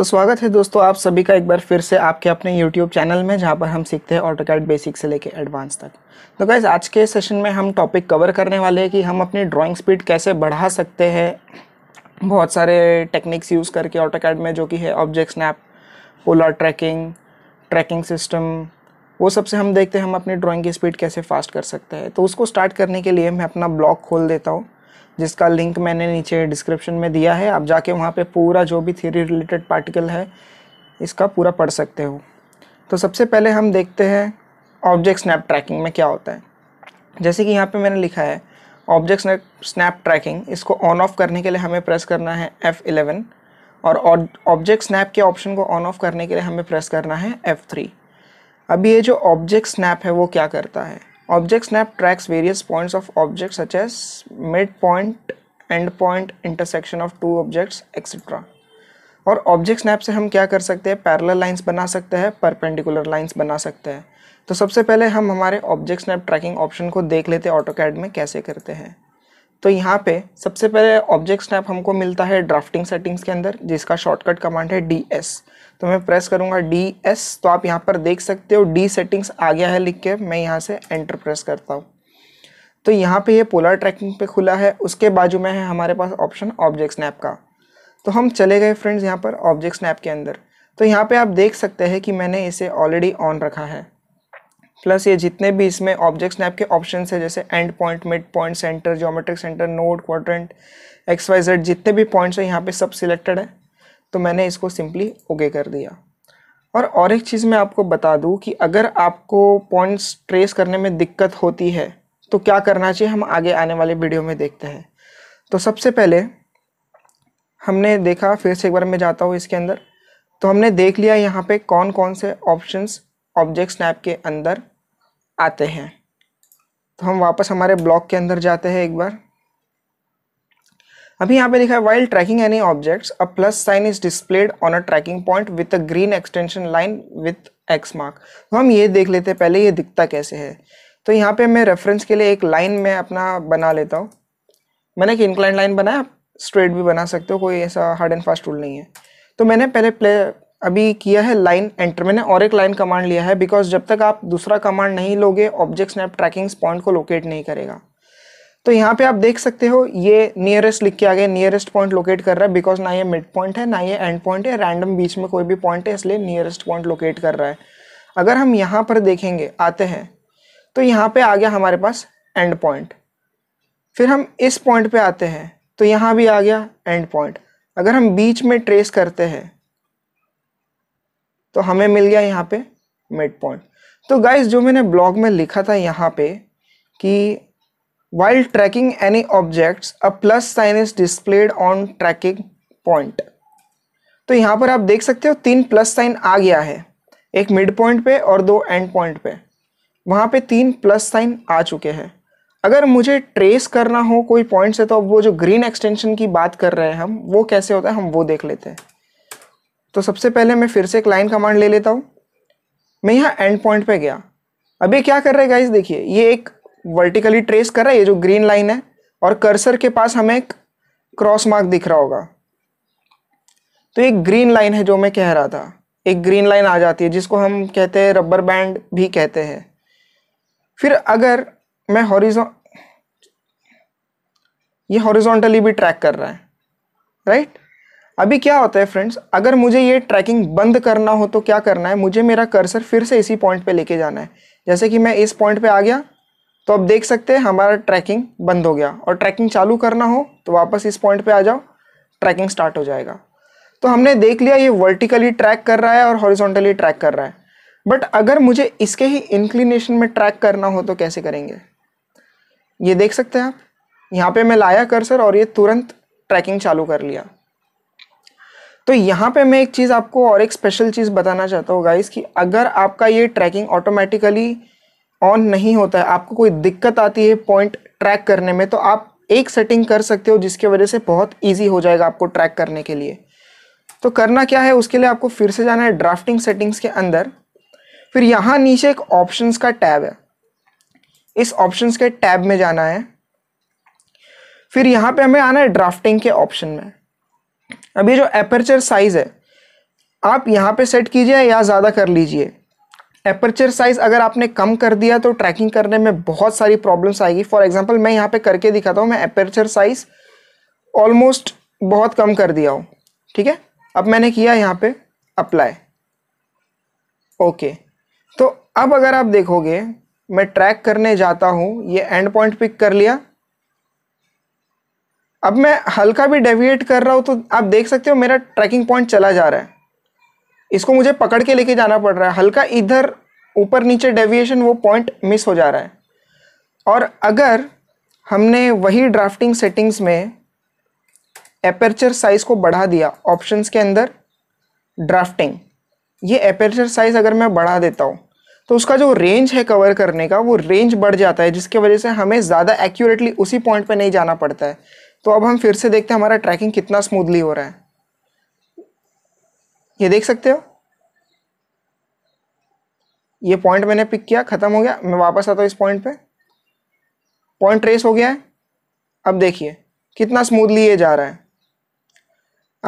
तो स्वागत है दोस्तों आप सभी का एक बार फिर से आपके अपने YouTube चैनल में जहाँ पर हम सीखते हैं ऑटो कैड बेसिक से लेके एडवांस तक तो गाइज़ आज के सेशन में हम टॉपिक कवर करने वाले हैं कि हम अपनी ड्राइंग स्पीड कैसे बढ़ा सकते हैं बहुत सारे टेक्निक्स यूज़ करके ऑटो कैड में जो कि है object snap polar tracking tracking system वो सबसे हम देखते हैं हम अपनी ड्राइंग की स्पीड कैसे फास्ट कर सकते हैं तो उसको स्टार्ट करने के लिए मैं अपना ब्लॉग खोल देता हूँ जिसका लिंक मैंने नीचे डिस्क्रिप्शन में दिया है आप जाके वहाँ पे पूरा जो भी थ्योरी रिलेटेड पार्टिकल है इसका पूरा पढ़ सकते हो तो सबसे पहले हम देखते हैं ऑब्जेक्ट स्नैप ट्रैकिंग में क्या होता है जैसे कि यहाँ पे मैंने लिखा है ऑब्जेक्ट स्नैप ट्रैकिंग इसको ऑन ऑफ करने के लिए हमें प्रेस करना है एफ़ इलेवन और ऑब्जेक्ट स्नैप के ऑप्शन को ऑन ऑफ करने के लिए हमें प्रेस करना है एफ़ थ्री अब ये जो ऑब्जेक्ट स्नैप है वो क्या करता है Object Snap tracks various points of objects such as midpoint, endpoint, intersection of two objects, etc. और ऑब्जेक्ट स्नैप से हम क्या कर सकते हैं पैरेलल लाइंस बना सकते हैं परपेंडिकुलर लाइंस बना सकते हैं तो सबसे पहले हम हमारे ऑब्जेक्ट स्नैप ट्रैकिंग ऑप्शन को देख लेते हैं ऑटो कैड में कैसे करते हैं तो यहाँ पे सबसे पहले ऑब्जेक्ट स्नैप हमको मिलता है ड्राफ्टिंग सेटिंग्स के अंदर जिसका शॉर्टकट कमांड है डी एस तो मैं प्रेस करूँगा डी एस तो आप यहाँ पर देख सकते हो डी सेटिंग्स आ गया है लिख के मैं यहाँ से एंटर प्रेस करता हूँ तो यहाँ पे ये पोलर ट्रैकिंग पे खुला है उसके बाजू में है हमारे पास ऑप्शन ऑब्जेक्ट स्नैप का तो हम चले गए फ्रेंड्स यहाँ पर ऑब्जेक्ट स्नैप के अंदर तो यहाँ पे आप देख सकते हैं कि मैंने इसे ऑलरेडी ऑन रखा है प्लस ये जितने भी इसमें ऑब्जेक्ट स्नैप के ऑप्शन है जैसे end point mid point centre geometric centre node quadrant X Y Z जितने भी पॉइंट्स हैं यहाँ पे सब सिलेक्टेड है तो मैंने इसको सिंपली ओके कर दिया और और एक चीज़ मैं आपको बता दूँ कि अगर आपको पॉइंट्स ट्रेस करने में दिक्कत होती है तो क्या करना चाहिए हम आगे आने वाले वीडियो में देखते हैं तो सबसे पहले हमने देखा फिर से एक बार मैं जाता हूँ इसके अंदर तो हमने देख लिया यहाँ पे कौन कौन से ऑप्शंस ऑब्जेक्ट स्नैप के अंदर आते हैं तो हम वापस हमारे ब्लॉक के अंदर जाते हैं एक बार अभी यहाँ पे लिखा है while tracking any objects a plus sign is displayed on a tracking point with a green extension line with X mark तो हम ये देख लेते हैं पहले ये दिखता कैसे है तो यहाँ पे मैं रेफरेंस के लिए एक लाइन में अपना बना लेता हूँ मैंने एक इंक्लाइन लाइन बनाया आप स्ट्रेट भी बना सकते हो कोई ऐसा हार्ड एंड फास्ट रूल नहीं है तो मैंने पहले प्ले अभी किया है लाइन एंटर मैंने और एक लाइन कमांड लिया है बिकॉज जब तक आप दूसरा कमांड नहीं लोगे ऑब्जेक्ट स्नैप ट्रैकिंग्स पॉइंट को लोकेट नहीं करेगा तो यहाँ पे आप देख सकते हो ये नियरेस्ट लिख के आ गए नियरेस्ट पॉइंट लोकेट कर रहा है बिकॉज ना ये मिड पॉइंट है ना ये एंड पॉइंट है रैंडम बीच में कोई भी पॉइंट है इसलिए नियरेस्ट पॉइंट लोकेट कर रहा है अगर हम यहाँ पर देखेंगे आते हैं तो यहाँ पे आ गया हमारे पास एंड पॉइंट फिर हम इस पॉइंट पे आते हैं तो यहाँ भी आ गया एंड पॉइंट अगर हम बीच में ट्रेस करते हैं तो हमें मिल गया यहाँ पे मिड पॉइंट तो गाइज जो मैंने ब्लॉग में लिखा था यहाँ पे कि while tracking any objects a plus sign is displayed on tracking point तो यहाँ पर आप देख सकते हो तीन प्लस साइन आ गया है एक मिड पॉइंट पे और दो एंड पॉइंट पे वहाँ पे तीन प्लस साइन आ चुके हैं अगर मुझे ट्रेस करना हो कोई पॉइंट से तो अब वो जो ग्रीन एक्सटेंशन की बात कर रहे हैं हम वो कैसे होता है हम वो देख लेते हैं तो सबसे पहले मैं फिर से एक लाइन कमांड ले लेता हूँ मैं यहाँ एंड पॉइंट पे गया अभी क्या कर रहे हैं गाइस देखिए ये एक वर्टिकली ट्रेस कर रहा है ये जो ग्रीन लाइन है और कर्सर के पास हमें एक क्रॉस मार्क दिख रहा होगा तो एक ग्रीन लाइन है जो मैं कह रहा था एक ग्रीन लाइन आ जाती है जिसको हम कहते हैं रबर बैंड भी कहते हैं फिर अगर मैं हॉरिजो ये हॉरिजोंटली भी ट्रैक कर रहा है राइट अभी क्या होता है फ्रेंड्स अगर मुझे ये ट्रैकिंग बंद करना हो तो क्या करना है मुझे मेरा कर्सर फिर से इसी पॉइंट पे लेके जाना है जैसे कि मैं इस पॉइंट पे आ गया तो अब देख सकते हैं हमारा ट्रैकिंग बंद हो गया और ट्रैकिंग चालू करना हो तो वापस इस पॉइंट पे आ जाओ ट्रैकिंग स्टार्ट हो जाएगा तो हमने देख लिया ये वर्टिकली ट्रैक कर रहा है और हॉरिजोंटली ट्रैक कर रहा है बट अगर मुझे इसके ही इंक्लिनेशन में ट्रैक करना हो तो कैसे करेंगे ये देख सकते हैं आप यहाँ पे मैं लाया कर्सर और ये तुरंत ट्रैकिंग चालू कर लिया तो यहाँ पे मैं एक चीज़ आपको और एक स्पेशल चीज़ बताना चाहता हूँ गाइस कि अगर आपका ये ट्रैकिंग ऑटोमेटिकली ऑन नहीं होता है आपको कोई दिक्कत आती है पॉइंट ट्रैक करने में तो आप एक सेटिंग कर सकते हो जिसकी वजह से बहुत ईजी हो जाएगा आपको ट्रैक करने के लिए तो करना क्या है उसके लिए आपको फिर से जाना है ड्राफ्टिंग सेटिंग्स के अंदर फिर यहाँ नीचे एक ऑप्शंस का टैब है इस ऑप्शंस के टैब में जाना है फिर यहाँ पे हमें आना है ड्राफ्टिंग के ऑप्शन में अब ये जो एपर्चर साइज़ है आप यहाँ पे सेट कीजिए या ज़्यादा कर लीजिए एपर्चर साइज़ अगर आपने कम कर दिया तो ट्रैकिंग करने में बहुत सारी प्रॉब्लम्स आएगी फॉर एग्जांपल मैं यहाँ पे करके दिखाता हूँ मैं अपर्चर साइज़ ऑलमोस्ट बहुत कम कर दिया हूँ ठीक है अब मैंने किया यहाँ पर अप्लाई ओके तो अब अगर आप देखोगे मैं ट्रैक करने जाता हूँ ये एंड पॉइंट पिक कर लिया अब मैं हल्का भी डेविएट कर रहा हूँ तो आप देख सकते हो मेरा ट्रैकिंग पॉइंट चला जा रहा है इसको मुझे पकड़ के लेके जाना पड़ रहा है हल्का इधर ऊपर नीचे डेविएशन वो पॉइंट मिस हो जा रहा है और अगर हमने वही ड्राफ्टिंग सेटिंग्स में एपर्चर साइज़ को बढ़ा दिया ऑप्शंस के अंदर ड्राफ्टिंग ये एपर्चर साइज़ अगर मैं बढ़ा देता हूँ तो उसका जो रेंज है कवर करने का वो रेंज बढ़ जाता है जिसकी वजह से हमें ज़्यादा एक्यूरेटली उसी पॉइंट पे नहीं जाना पड़ता है तो अब हम फिर से देखते हैं हमारा ट्रैकिंग कितना स्मूदली हो रहा है ये देख सकते हो ये पॉइंट मैंने पिक किया ख़त्म हो गया मैं वापस आता हूँ इस पॉइंट पे पॉइंट ट्रेस हो गया है अब देखिए कितना स्मूदली ये जा रहा है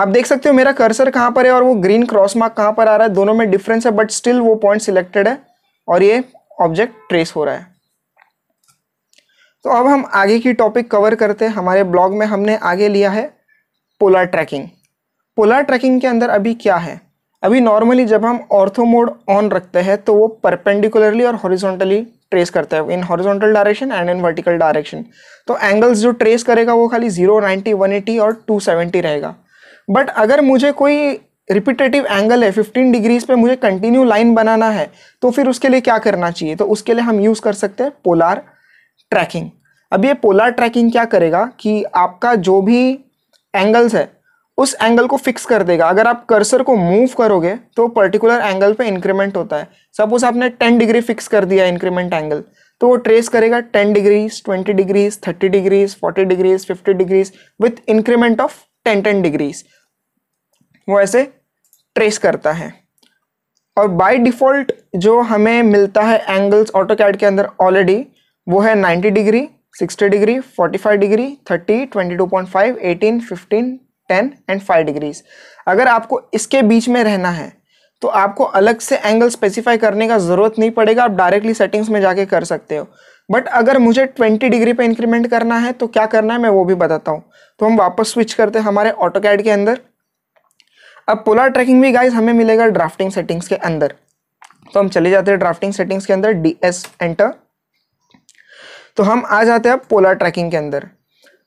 आप देख सकते हो मेरा कर्सर कहाँ पर है और वो ग्रीन क्रॉस मार्क कहाँ पर आ रहा है दोनों में डिफरेंस है बट स्टिल वो पॉइंट सिलेक्टेड है और ये ऑब्जेक्ट ट्रेस हो रहा है तो अब हम आगे की टॉपिक कवर करते हैं हमारे ब्लॉग में हमने आगे लिया है पोलर ट्रैकिंग पोलर ट्रैकिंग के अंदर अभी क्या है अभी नॉर्मली जब हम ऑर्थो मोड ऑन रखते हैं तो वो परपेंडिकुलरली और हॉरिजॉन्टली ट्रेस करता है in horizontal direction and in vertical direction तो एंगल्स जो ट्रेस करेगा वो खाली जीरो नाइन्टी वन एटी और टू सेवेंटी रहेगा बट अगर मुझे कोई रिपीटेटिव एंगल है फिफ्टीन डिग्रीज पे मुझे कंटिन्यू लाइन बनाना है तो फिर उसके लिए क्या करना चाहिए तो उसके लिए हम यूज़ कर सकते हैं पोलार ट्रैकिंग अब ये पोलर ट्रैकिंग क्या करेगा कि आपका जो भी एंगल्स है उस एंगल को फिक्स कर देगा अगर आप कर्सर को मूव करोगे तो पर्टिकुलर एंगल पे इंक्रीमेंट होता है सपोज आपने 10 डिग्री फिक्स कर दिया इंक्रीमेंट एंगल तो वो ट्रेस करेगा 10 degrees 20 degrees 30 degrees 40 degrees 50 degrees with increment of 10 10 degrees वो ऐसे ट्रेस करता है और बाई डिफ़ॉल्ट जो हमें मिलता है एंगल्स ऑटो के अंदर ऑलरेडी वो है 90 degree 60 degree 45 degree 30 22.5 18 15 10 and 5 degrees अगर आपको इसके बीच में रहना है तो आपको अलग से एंगल स्पेसिफाई करने का ज़रूरत नहीं पड़ेगा आप डायरेक्टली सेटिंग्स में जाके कर सकते हो बट अगर मुझे 20 डिग्री पे इंक्रीमेंट करना है तो क्या करना है मैं वो भी बताता हूँ तो हम वापस स्विच करते हैं हमारे ऑटो कैड के अंदर अब पोलर ट्रैकिंग भी गाइज हमें मिलेगा ड्राफ्टिंग सेटिंग्स के अंदर तो हम चले जाते हैं ड्राफ्टिंग सेटिंग्स के अंदर डी एस एंटर तो हम आ जाते हैं अब पोलर ट्रैकिंग के अंदर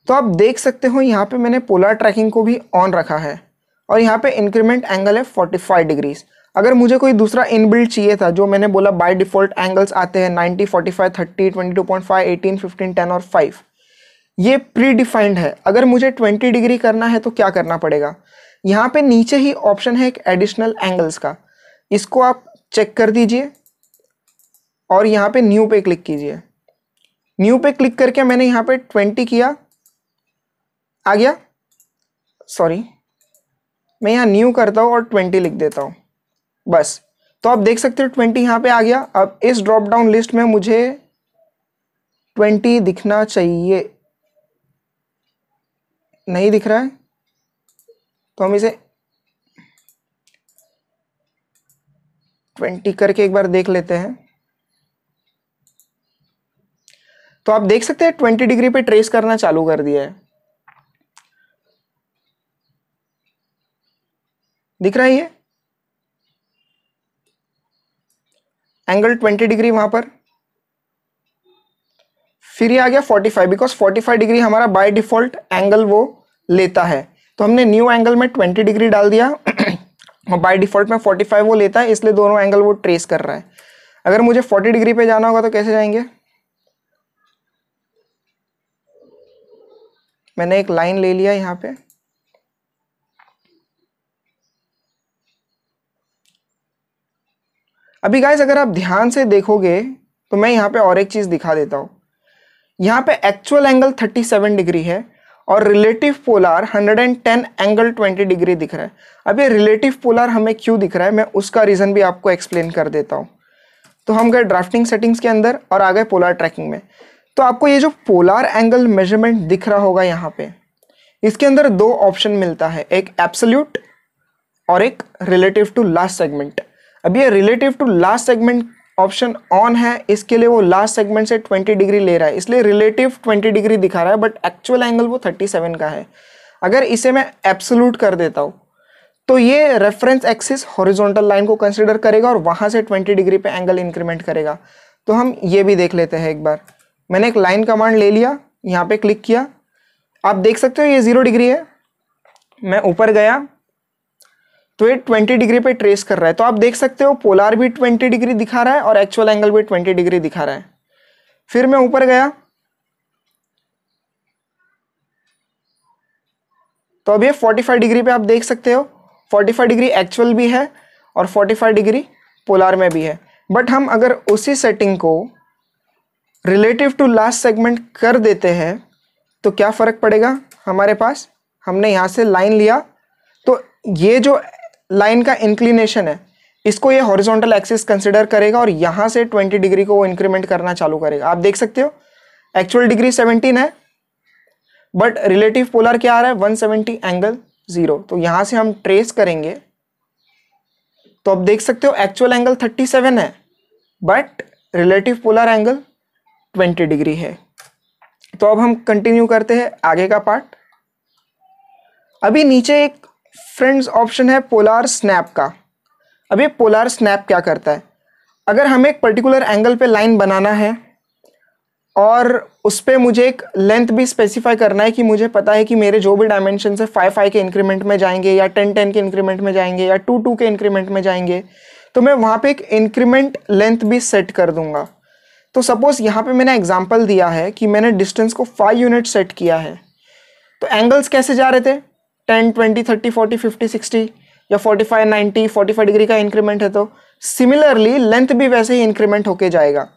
तो आप देख सकते हो यहाँ पे मैंने पोलर ट्रैकिंग को भी ऑन रखा है और यहाँ पे इंक्रीमेंट एंगल है 45 डिग्रीज अगर मुझे कोई दूसरा इनबिल्ड चाहिए था जो मैंने बोला बाय डिफ़ॉल्ट एंगल्स आते हैं 90, 45, 30, 22.5, 18, 15, 10 और 5 ये प्री डिफाइंड है अगर मुझे 20 डिग्री करना है तो क्या करना पड़ेगा यहाँ पे नीचे ही ऑप्शन है एक एडिशनल एंगल्स का इसको आप चेक कर दीजिए और यहाँ पे न्यू पे क्लिक कीजिए न्यू पे क्लिक करके मैंने यहाँ पे ट्वेंटी किया आ गया सॉरी मैं यहाँ न्यू करता हूँ और ट्वेंटी लिख देता हूँ बस तो आप देख सकते हो ट्वेंटी यहाँ पे आ गया अब इस ड्रॉप डाउन लिस्ट में मुझे ट्वेंटी दिखना चाहिए नहीं दिख रहा है तो हम इसे ट्वेंटी करके एक बार देख लेते हैं तो आप देख सकते हैं ट्वेंटी डिग्री पे ट्रेस करना चालू कर दिया है दिख रहा है ये एंगल 20 डिग्री वहां पर फिर ये आ गया 45 बिकॉज 45 डिग्री हमारा बाय डिफॉल्ट एंगल वो लेता है तो हमने न्यू एंगल में 20 डिग्री डाल दिया और बाय डिफॉल्ट में 45 वो लेता है इसलिए दोनों एंगल वो ट्रेस कर रहा है अगर मुझे 40 डिग्री पे जाना होगा तो कैसे जाएंगे मैंने एक लाइन ले लिया यहाँ पे अभी गाइज अगर आप ध्यान से देखोगे तो मैं यहाँ पे और एक चीज़ दिखा देता हूँ यहाँ पे एक्चुअल एंगल 37 डिग्री है और रिलेटिव पोलार 110 एंगल 20 डिग्री दिख रहा है अब ये रिलेटिव पोलार हमें क्यों दिख रहा है मैं उसका रीज़न भी आपको एक्सप्लेन कर देता हूँ तो हम गए ड्राफ्टिंग सेटिंग्स के अंदर और आ गए पोलार ट्रैकिंग में तो आपको ये जो पोलार एंगल मेजरमेंट दिख रहा होगा यहाँ पे इसके अंदर दो ऑप्शन मिलता है एक एप्सल्यूट और एक रिलेटिव टू लास्ट सेगमेंट अब ये relative to last segment option on है इसके लिए वो लास्ट सेगमेंट से 20 डिग्री ले रहा है इसलिए रिलेटिव 20 डिग्री दिखा रहा है बट एक्चुअल एंगल वो 37 का है अगर इसे मैं एब्सोल्यूट कर देता हूँ तो ये रेफरेंस एक्सिस हॉरिजॉन्टल लाइन को कंसिडर करेगा और वहाँ से 20 डिग्री पे एंगल इंक्रीमेंट करेगा तो हम ये भी देख लेते हैं एक बार मैंने एक लाइन कमांड ले लिया यहाँ पे क्लिक किया आप देख सकते हो ये ज़ीरो डिग्री है मैं ऊपर गया तो ये ट्वेंटी डिग्री पे ट्रेस कर रहा है तो आप देख सकते हो पोलार भी ट्वेंटी डिग्री दिखा रहा है और एक्चुअल एंगल भी ट्वेंटी डिग्री दिखा रहा है फिर मैं ऊपर गया तो अब ये फोर्टी फाइव डिग्री पे आप देख सकते हो फोर्टी फाइव डिग्री एक्चुअल भी है और फोर्टी फाइव डिग्री पोलार में भी है बट हम अगर उसी सेटिंग को रिलेटिव टू लास्ट सेगमेंट कर देते हैं तो क्या फ़र्क पड़ेगा हमारे पास हमने यहाँ से लाइन लिया तो ये जो लाइन का इंक्लिनेशन है इसको ये हॉरिजॉन्टल एक्सिस कंसिडर करेगा और यहाँ से 20 डिग्री को वो इंक्रीमेंट करना चालू करेगा आप देख सकते हो एक्चुअल डिग्री 17 है बट रिलेटिव पोलर क्या आ रहा है 170 एंगल ज़ीरो तो यहाँ से हम ट्रेस करेंगे तो आप देख सकते हो एक्चुअल एंगल 37 है but relative polar angle twenty degree है तो अब हम कंटिन्यू करते हैं आगे का पार्ट अभी नीचे एक फ्रेंड्स ऑप्शन है पोलार स्नैप का अब ये पोलार स्नैप क्या करता है अगर हमें एक पर्टिकुलर एंगल पे लाइन बनाना है और उस पर मुझे एक लेंथ भी स्पेसिफाई करना है कि मुझे पता है कि मेरे जो भी डायमेंशन है फाइव फाइव के इंक्रीमेंट में जाएंगे या टेन टेन के इंक्रीमेंट में जाएंगे या टू टू के इंक्रीमेंट में जाएंगे तो मैं वहाँ पे एक इंक्रीमेंट लेंथ भी सेट कर दूंगा तो सपोज़ यहाँ पे मैंने एग्जांपल दिया है कि मैंने डिस्टेंस को फाइव यूनिट सेट किया है तो एंगल्स कैसे जा रहे थे ten twenty thirty forty fifty sixty या forty five ninety forty five degree का इंक्रीमेंट है तो सिमिलरली लेंथ भी वैसे ही इंक्रीमेंट होके जाएगा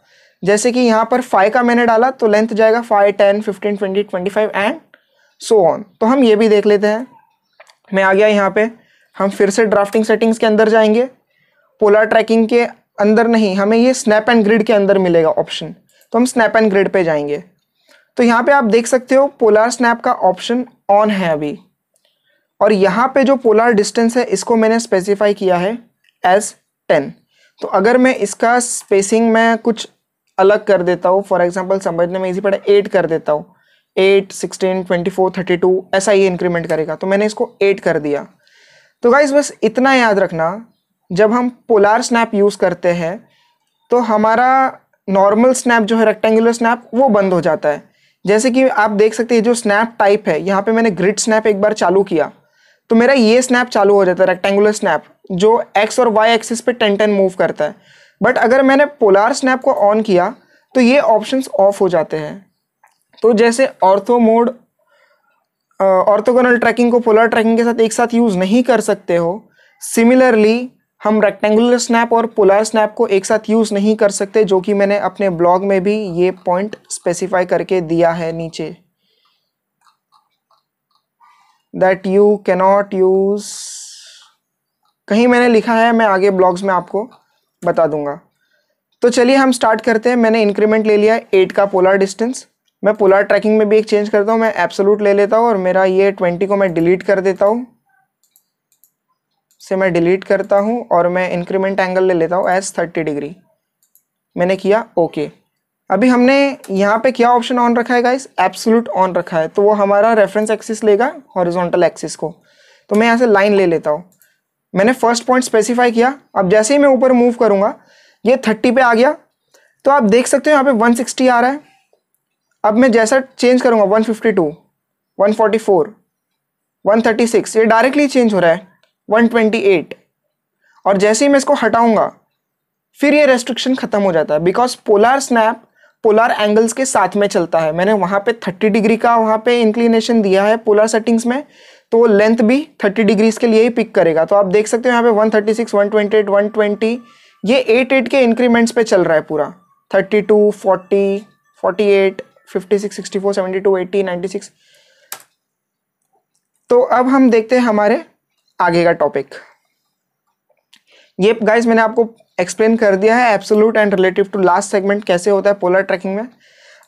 जैसे कि यहाँ पर फाइव का मैंने डाला तो लेंथ जाएगा five ten fifteen twenty twenty five and so on तो हम ये भी देख लेते हैं मैं आ गया यहाँ पे हम फिर से ड्राफ्टिंग सेटिंग्स के अंदर जाएंगे पोलर ट्रैकिंग के अंदर नहीं हमें ये स्नैप एंड ग्रिड के अंदर मिलेगा ऑप्शन तो हम स्नैप एंड ग्रिड पे जाएंगे तो यहाँ पे आप देख सकते हो पोलार स्नैप का ऑप्शन ऑन है अभी और यहाँ पे जो पोलार डिस्टेंस है इसको मैंने स्पेसिफाई किया है एज टेन तो अगर मैं इसका स्पेसिंग में कुछ अलग कर देता हूँ फॉर एग्जाम्पल समझने में इजी पड़ा एट कर देता हूँ eight sixteen twenty four thirty two ऐसा ही इंक्रीमेंट करेगा तो मैंने इसको एट कर दिया तो गाइज बस इतना याद रखना जब हम पोलार स्नैप यूज़ करते हैं तो हमारा नॉर्मल स्नैप जो है रेक्टेंगुलर स्नैप वो बंद हो जाता है जैसे कि आप देख सकते हैं जो स्नैप टाइप है यहाँ पे मैंने ग्रिड स्नैप एक बार चालू किया तो मेरा ये स्नैप चालू हो जाता है रेक्टेंगुलर स्नैप जो एक्स और वाई एक्सिस पे टेन टेन मूव करता है बट अगर मैंने पोलार स्नैप को ऑन किया तो ये ऑप्शंस ऑफ हो जाते हैं तो जैसे ऑर्थो मोड ऑर्थोगोनल ट्रैकिंग को पोलर ट्रैकिंग के साथ एक साथ यूज़ नहीं कर सकते हो सिमिलरली हम रेक्टेंगुलर स्नैप और पोलर स्नैप को एक साथ यूज़ नहीं कर सकते जो कि मैंने अपने ब्लॉग में भी ये पॉइंट स्पेसिफाई करके दिया है नीचे दैट यू कैनॉट यूज़ कहीं मैंने लिखा है मैं आगे ब्लॉग्स में आपको बता दूंगा तो चलिए हम स्टार्ट करते हैं मैंने इंक्रीमेंट ले लिया एट का पोलर डिस्टेंस मैं पोलर ट्रैकिंग में भी एक चेंज करता हूँ मैं एप्सोलूट ले लेता हूँ और मेरा ये ट्वेंटी को मैं डिलीट कर देता हूँ से मैं डिलीट करता हूँ और मैं इंक्रीमेंट एंगल ले लेता हूँ एज थर्टी डिग्री मैंने किया ओके अभी हमने यहाँ पे क्या ऑप्शन ऑन रखा है गाइस एब्सोलूट ऑन रखा है तो वो हमारा रेफरेंस एक्सिस लेगा हॉरिजॉन्टल एक्सिस को तो मैं यहाँ से लाइन ले लेता हूँ मैंने फर्स्ट पॉइंट स्पेसिफाई किया अब जैसे ही मैं ऊपर मूव करूँगा ये थर्टी पे आ गया तो आप देख सकते हो यहाँ पे वन सिक्सटी आ रहा है अब मैं जैसा चेंज करूँगा one fifty two one forty four one thirty six ये डायरेक्टली चेंज हो रहा है 128 और जैसे ही मैं इसको हटाऊंगा फिर ये रेस्ट्रिक्शन ख़त्म हो जाता है because polar snap polar angles के साथ में चलता है मैंने वहां पे 30 डिग्री का वहां पे इंक्लिनेशन दिया है पोलार सेटिंग्स में तो लेंथ भी 30 डिग्रीज के लिए ही पिक करेगा तो आप देख सकते हो यहाँ पे 136, 128, 120 ये एट एट के इंक्रीमेंट्स पे चल रहा है पूरा 32, 40, 48, 56, 64, 72, 80, 96 तो अब हम देखते हैं हमारे आगे का टॉपिक ये गाइस मैंने आपको एक्सप्लेन कर दिया है absolute and relative to last segment कैसे होता है पोलर ट्रैकिंग में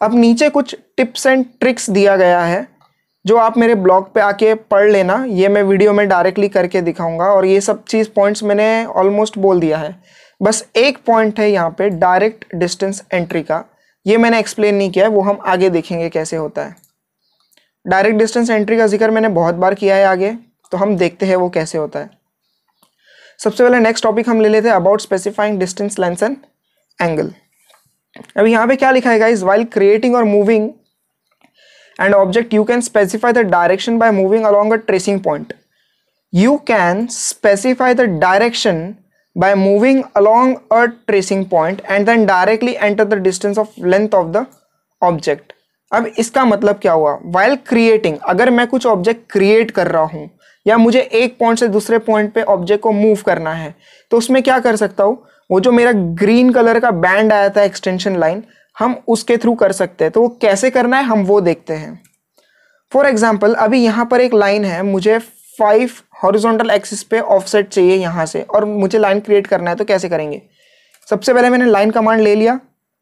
अब नीचे कुछ टिप्स एंड ट्रिक्स दिया गया है जो आप मेरे ब्लॉग पे आके पढ़ लेना ये मैं वीडियो में डायरेक्टली करके दिखाऊंगा और ये सब चीज़ पॉइंट्स मैंने ऑलमोस्ट बोल दिया है बस एक पॉइंट है यहाँ पे डायरेक्ट डिस्टेंस एंट्री का ये मैंने एक्सप्लेन नहीं किया है वो हम आगे देखेंगे कैसे होता है डायरेक्ट डिस्टेंस एंट्री का जिक्र मैंने बहुत बार किया है आगे तो हम देखते हैं वो कैसे होता है सबसे पहले नेक्स्ट टॉपिक हम ले लेते हैं about specifying distance length and angle अब यहाँ पे क्या लिखा है guys while creating or moving and object you can specify the direction by moving along a tracing point you can specify the direction by moving along a tracing point and then directly enter the distance of length of the object अब इसका मतलब क्या हुआ while creating अगर मैं कुछ object create कर रहा हूँ या मुझे एक पॉइंट से दूसरे पॉइंट पे ऑब्जेक्ट को मूव करना है तो उसमें क्या कर सकता हूँ वो जो मेरा ग्रीन कलर का बैंड आया था एक्सटेंशन लाइन हम उसके थ्रू कर सकते हैं तो वो कैसे करना है हम वो देखते हैं फॉर एग्जाम्पल अभी यहाँ पर एक लाइन है मुझे फाइव हॉरिजोंटल एक्सिस पे ऑफसेट चाहिए यहाँ से और मुझे लाइन क्रिएट करना है तो कैसे करेंगे सबसे पहले मैंने लाइन कमांड ले लिया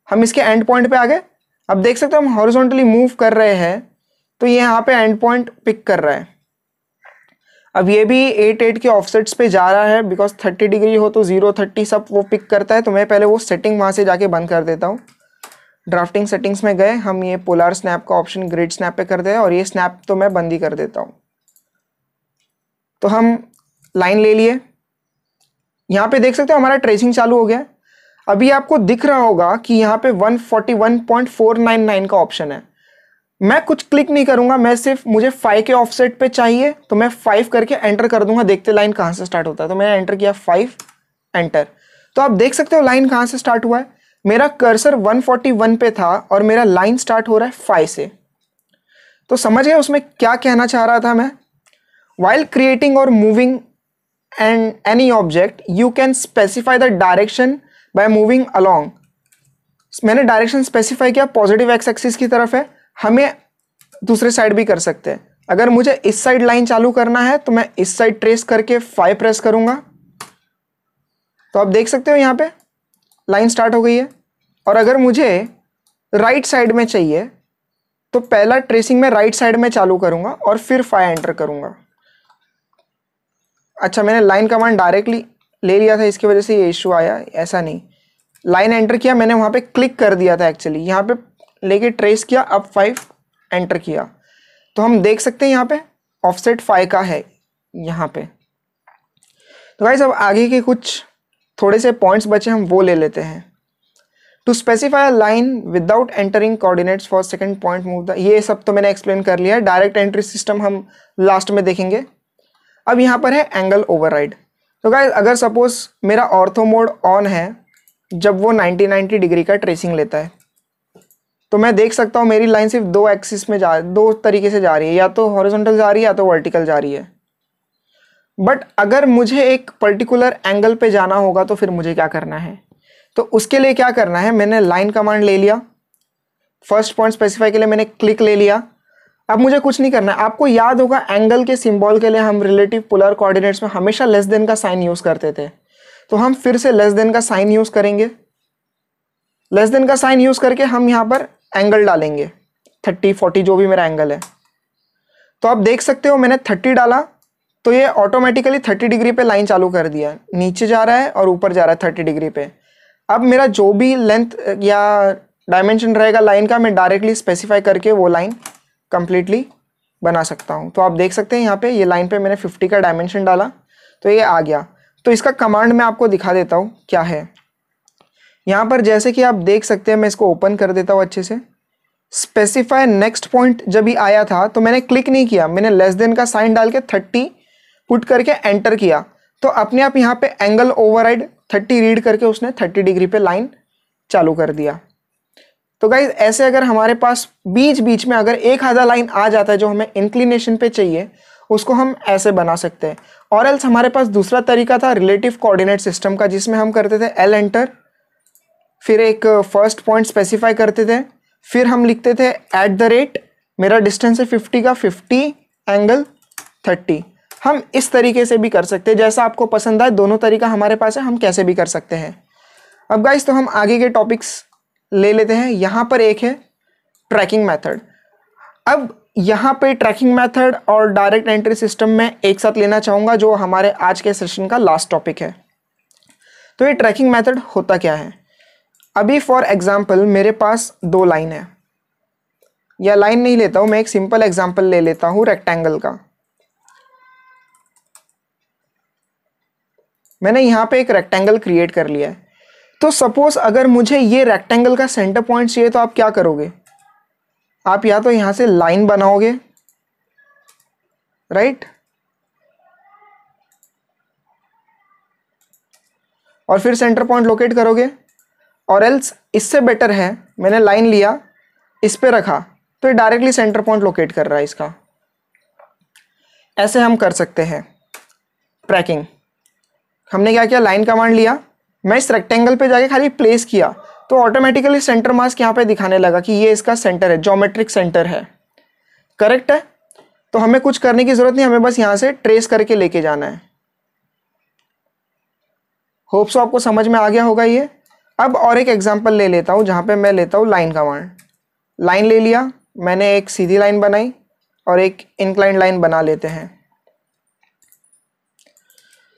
हम इसके एंड पॉइंट पे आ गए अब देख सकते हो हम हॉरिजोंटली मूव कर रहे हैं तो ये यहाँ पे एंड पॉइंट पिक कर रहा है अब ये भी एट एट के ऑफसेट्स पे जा रहा है बिकॉज थर्टी डिग्री हो तो जीरो थर्टी सब वो पिक करता है तो मैं पहले वो सेटिंग वहाँ से जाके बंद कर देता हूँ ड्राफ्टिंग सेटिंग्स में गए हम ये पोलार स्नैप का ऑप्शन ग्रिड स्नैप पे कर दे और ये स्नैप तो मैं बंद ही कर देता हूँ तो हम लाइन ले लिए यहाँ पे देख सकते हो हमारा ट्रेसिंग चालू हो गया अभी आपको दिख रहा होगा कि यहाँ पे 141.499 का ऑप्शन है मैं कुछ क्लिक नहीं करूंगा मैं सिर्फ मुझे फाइव के ऑफसेट पे चाहिए तो मैं फाइव करके एंटर कर दूंगा देखते लाइन कहाँ से स्टार्ट होता है तो मैंने एंटर किया फाइव एंटर तो आप देख सकते हो लाइन कहाँ से स्टार्ट हुआ है मेरा कर्सर 141 पे था और मेरा लाइन स्टार्ट हो रहा है फाइव से तो समझ गए उसमें क्या कहना चाह रहा था मैं while creating or moving and any object you can specify the direction by moving along मैंने डायरेक्शन स्पेसिफाई किया पॉजिटिव एक्स एक्सिस की तरफ है हमें दूसरे साइड भी कर सकते हैं अगर मुझे इस साइड लाइन चालू करना है तो मैं इस साइड ट्रेस करके फाइव प्रेस करूंगा तो आप देख सकते हो यहाँ पे लाइन स्टार्ट हो गई है और अगर मुझे राइट साइड में चाहिए तो पहला ट्रेसिंग में राइट साइड में चालू करूंगा और फिर फाइव एंटर करूंगा अच्छा मैंने लाइन कमांड डायरेक्टली ले लिया था इसकी वजह से ये इशू आया ऐसा नहीं लाइन एंटर किया मैंने वहाँ पे क्लिक कर दिया था एक्चुअली यहाँ पे लेके ट्रेस किया अब फाइव एंटर किया तो हम देख सकते हैं यहाँ पे ऑफसेट फाइव का है यहाँ पे तो गाइज अब आगे के कुछ थोड़े से पॉइंट्स बचे हम वो ले लेते हैं to specify a line without entering coordinates for second point move the ये सब तो मैंने एक्सप्लेन कर लिया है डायरेक्ट एंट्री सिस्टम हम लास्ट में देखेंगे अब यहाँ पर है एंगल ओवरराइड तो गाइज अगर सपोज मेरा ऑर्थो मोड ऑन है जब वो 90 90 डिग्री का ट्रेसिंग लेता है तो मैं देख सकता हूँ मेरी लाइन सिर्फ दो एक्सिस में जा दो तरीके से जा रही है या तो हॉरिजॉन्टल जा रही है या तो वर्टिकल जा रही है बट अगर मुझे एक पर्टिकुलर एंगल पे जाना होगा तो फिर मुझे क्या करना है तो उसके लिए क्या करना है मैंने लाइन कमांड ले लिया फर्स्ट पॉइंट स्पेसिफाई के लिए मैंने क्लिक ले लिया अब मुझे कुछ नहीं करना है आपको याद होगा एंगल के सिम्बॉल के लिए हम रिलेटिव पुलर कोऑर्डिनेट्स में हमेशा लेस देन का साइन यूज़ करते थे तो हम फिर से लेस देन का साइन यूज़ करेंगे लेस देन का साइन यूज़ करके हम यहाँ पर एंगल डालेंगे थर्टी फोर्टी जो भी मेरा एंगल है तो आप देख सकते हो मैंने थर्टी डाला तो ये ऑटोमेटिकली थर्टी डिग्री पे लाइन चालू कर दिया नीचे जा रहा है और ऊपर जा रहा है थर्टी डिग्री पे अब मेरा जो भी लेंथ या डायमेंशन रहेगा लाइन का मैं डायरेक्टली स्पेसिफाई करके वो लाइन कम्प्लीटली बना सकता हूँ तो आप देख सकते हैं यहाँ पे ये लाइन पे मैंने फिफ्टी का डायमेंशन डाला तो ये आ गया तो इसका कमांड मैं आपको दिखा देता हूँ क्या है यहाँ पर जैसे कि आप देख सकते हैं मैं इसको ओपन कर देता हूँ अच्छे से स्पेसिफाई नेक्स्ट पॉइंट जब भी आया था तो मैंने क्लिक नहीं किया मैंने लेस देन का साइन डाल के थर्टी पुट करके एंटर किया तो अपने आप यहाँ पे एंगल ओवरराइड थर्टी रीड करके उसने थर्टी डिग्री पे लाइन चालू कर दिया तो गाइज ऐसे अगर हमारे पास बीच बीच में अगर एक आधा लाइन आ जाता है जो हमें इंक्लिनेशन पे चाहिए उसको हम ऐसे बना सकते हैं और एल्स हमारे पास दूसरा तरीका था रिलेटिव कोऑर्डिनेट सिस्टम का जिसमें हम करते थे एल एंटर फिर एक फर्स्ट पॉइंट स्पेसिफाई करते थे फिर हम लिखते थे एट द रेट मेरा डिस्टेंस है फिफ्टी का फिफ्टी एंगल थर्टी हम इस तरीके से भी कर सकते हैं जैसा आपको पसंद आए दोनों तरीका हमारे पास है हम कैसे भी कर सकते हैं अब गाइस तो हम आगे के टॉपिक्स ले लेते हैं यहाँ पर एक है ट्रैकिंग मेथड अब यहाँ पे ट्रैकिंग मेथड और डायरेक्ट एंट्री सिस्टम में एक साथ लेना चाहूँगा जो हमारे आज के सेशन का लास्ट टॉपिक है तो ये ट्रैकिंग मेथड होता क्या है अभी फॉर एग्ज़ाम्पल मेरे पास दो लाइन है या लाइन नहीं लेता हूँ मैं एक सिंपल एग्ज़ाम्पल ले लेता हूँ रेक्टेंगल का मैंने यहाँ पे एक रेक्टेंगल क्रिएट कर लिया है तो सपोज़ अगर मुझे ये रेक्टेंगल का सेंटर पॉइंट चाहिए तो आप क्या करोगे आप या तो यहाँ से लाइन बनाओगे राइट और फिर सेंटर पॉइंट लोकेट करोगे और एल्स इससे बेटर है मैंने लाइन लिया इस पर रखा तो ये डायरेक्टली सेंटर पॉइंट लोकेट कर रहा है इसका ऐसे हम कर सकते हैं ट्रैकिंग हमने क्या किया लाइन कमांड लिया मैं इस रेक्टेंगल पे जाके खाली प्लेस किया तो ऑटोमेटिकली सेंटर मास्क यहाँ पे दिखाने लगा कि ये इसका सेंटर है जोमेट्रिक सेंटर है करेक्ट है तो हमें कुछ करने की ज़रूरत नहीं हमें बस यहाँ से ट्रेस करके लेके जाना है होप्स आपको समझ में आ गया होगा ये अब और एक एग्जाम्पल ले लेता हूँ जहाँ पे मैं लेता हूँ लाइन कमांड लाइन ले लिया मैंने एक सीधी लाइन बनाई और एक इंक्लाइन लाइन बना लेते हैं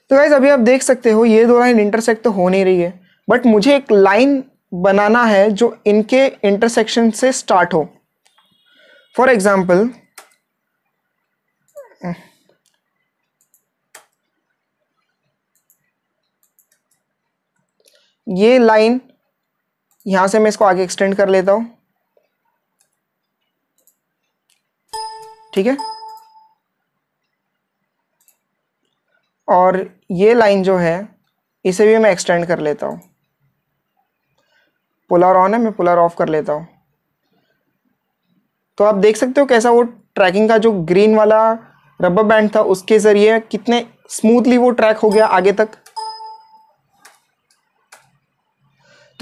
तो गाइज अभी आप देख सकते हो ये दो लाइन इंटरसेक्ट तो हो नहीं रही है बट मुझे एक लाइन बनाना है जो इनके इंटरसेक्शन से स्टार्ट हो फॉर एग्ज़ाम्पल ये लाइन यहां से मैं इसको आगे एक्सटेंड कर लेता हूं ठीक है और ये लाइन जो है इसे भी मैं एक्सटेंड कर लेता हूं पुलर ऑन है मैं पुलर ऑफ कर लेता हूं तो आप देख सकते हो कैसा वो ट्रैकिंग का जो ग्रीन वाला रबर बैंड था उसके ज़रिए कितने स्मूथली वो ट्रैक हो गया आगे तक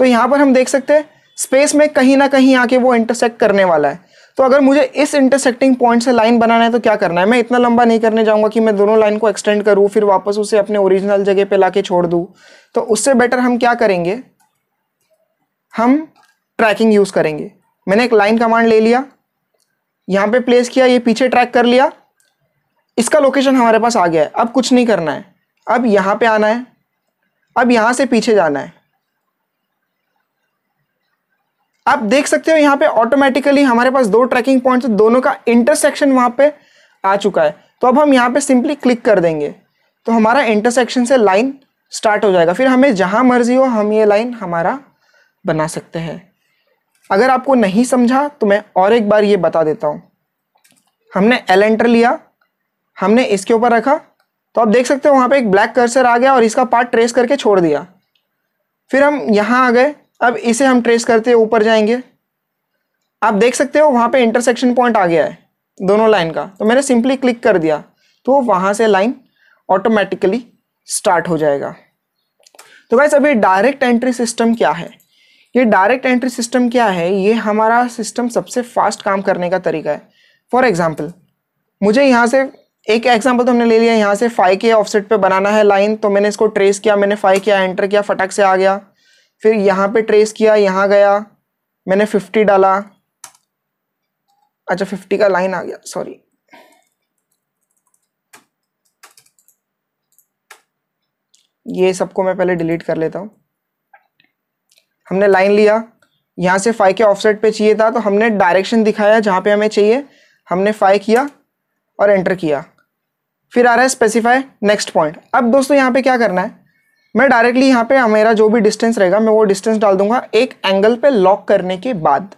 तो यहाँ पर हम देख सकते हैं स्पेस में कहीं ना कहीं आके वो इंटरसेक्ट करने वाला है तो अगर मुझे इस इंटरसेक्टिंग पॉइंट से लाइन बनाना है तो क्या करना है मैं इतना लंबा नहीं करने जाऊंगा कि मैं दोनों लाइन को एक्सटेंड करूँ फिर वापस उसे अपने ओरिजिनल जगह पे लाके छोड़ दूँ तो उससे बेटर हम क्या करेंगे हम ट्रैकिंग यूज़ करेंगे मैंने एक लाइन कमांड ले लिया यहाँ पर प्लेस किया ये पीछे ट्रैक कर लिया इसका लोकेशन हमारे पास आ गया है अब कुछ नहीं करना है अब यहाँ पर आना है अब यहाँ से पीछे जाना है आप देख सकते हो यहाँ पे ऑटोमेटिकली हमारे पास दो ट्रैकिंग पॉइंट्स दोनों का इंटरसेक्शन वहाँ पे आ चुका है तो अब हम यहाँ पे सिंपली क्लिक कर देंगे तो हमारा इंटरसेक्शन से लाइन स्टार्ट हो जाएगा फिर हमें जहाँ मर्जी हो हम ये लाइन हमारा बना सकते हैं अगर आपको नहीं समझा तो मैं और एक बार ये बता देता हूँ हमने एल एंटर लिया हमने इसके ऊपर रखा तो आप देख सकते हो वहाँ पे एक ब्लैक कर्सर आ गया और इसका पार्ट ट्रेस करके छोड़ दिया फिर हम यहाँ आ गए अब इसे हम ट्रेस करते ऊपर जाएंगे आप देख सकते हो वहाँ पे इंटरसेक्शन पॉइंट आ गया है दोनों लाइन का तो मैंने सिंपली क्लिक कर दिया तो वहाँ से लाइन ऑटोमेटिकली स्टार्ट हो जाएगा तो वैसे अभी डायरेक्ट एंट्री सिस्टम क्या है ये डायरेक्ट एंट्री सिस्टम क्या है ये हमारा सिस्टम सबसे फास्ट काम करने का तरीका है फॉर एग्ज़ाम्पल मुझे यहाँ से एक एग्जाम्पल तो हमने ले लिया यहाँ से फाइव के ऑफसेट पे बनाना है लाइन तो मैंने इसको ट्रेस किया मैंने फाइव किया एंटर किया फटक से आ गया फिर यहाँ पे ट्रेस किया यहाँ गया मैंने फिफ्टी डाला अच्छा फिफ्टी का लाइन आ गया सॉरी ये सबको मैं पहले डिलीट कर लेता हूँ हमने लाइन लिया यहाँ से फाइव के ऑफसेट पे चाहिए था तो हमने डायरेक्शन दिखाया जहाँ पे हमें चाहिए हमने फाइव किया और एंटर किया फिर आ रहा है स्पेसिफाई नेक्स्ट पॉइंट अब दोस्तों यहाँ पे क्या करना है मैं डायरेक्टली यहाँ पे मेरा जो भी डिस्टेंस रहेगा मैं वो डिस्टेंस डाल दूंगा एक एंगल पे लॉक करने के बाद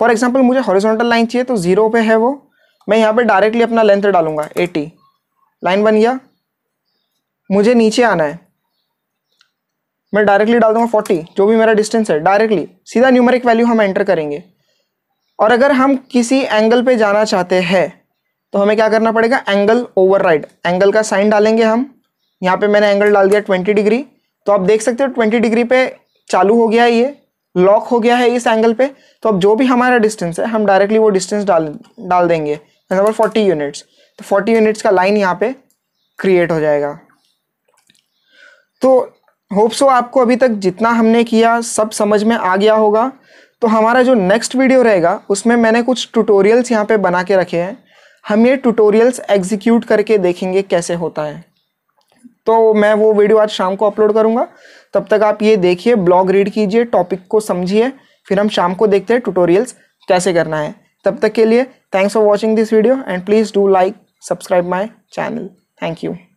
फॉर एग्जाम्पल मुझे हॉरिजॉन्टल लाइन चाहिए तो ज़ीरो पे है वो मैं यहाँ पे डायरेक्टली अपना लेंथ डालूंगा एटी लाइन बन गया मुझे नीचे आना है मैं डायरेक्टली डाल दूंगा फोर्टी जो भी मेरा डिस्टेंस है डायरेक्टली सीधा न्यूमेरिक वैल्यू हम एंटर करेंगे और अगर हम किसी एंगल पे जाना चाहते हैं तो हमें क्या करना पड़ेगा एंगल ओवर एंगल का साइन डालेंगे हम यहाँ पे मैंने एंगल डाल दिया ट्वेंटी डिग्री तो आप देख सकते हो ट्वेंटी डिग्री पे चालू हो गया है ये लॉक हो गया है इस एंगल पे तो अब जो भी हमारा डिस्टेंस है हम डायरेक्टली वो डिस्टेंस डाल डाल देंगे नंबर फोर्टी यूनिट्स तो फोर्टी यूनिट्स का लाइन यहाँ पे क्रिएट हो जाएगा तो होप सो आपको अभी तक जितना हमने किया सब समझ में आ गया होगा तो हमारा जो नेक्स्ट वीडियो रहेगा उसमें मैंने कुछ ट्यूटोरियल्स यहाँ पे बना के रखे हैं हम ये ट्यूटोरियल्स एग्जीक्यूट करके देखेंगे कैसे होता है तो मैं वो वीडियो आज शाम को अपलोड करूँगा तब तक आप ये देखिए ब्लॉग रीड कीजिए टॉपिक को समझिए फिर हम शाम को देखते हैं ट्यूटोरियल्स कैसे करना है तब तक के लिए thanks for watching this video and please do like subscribe my channel thank you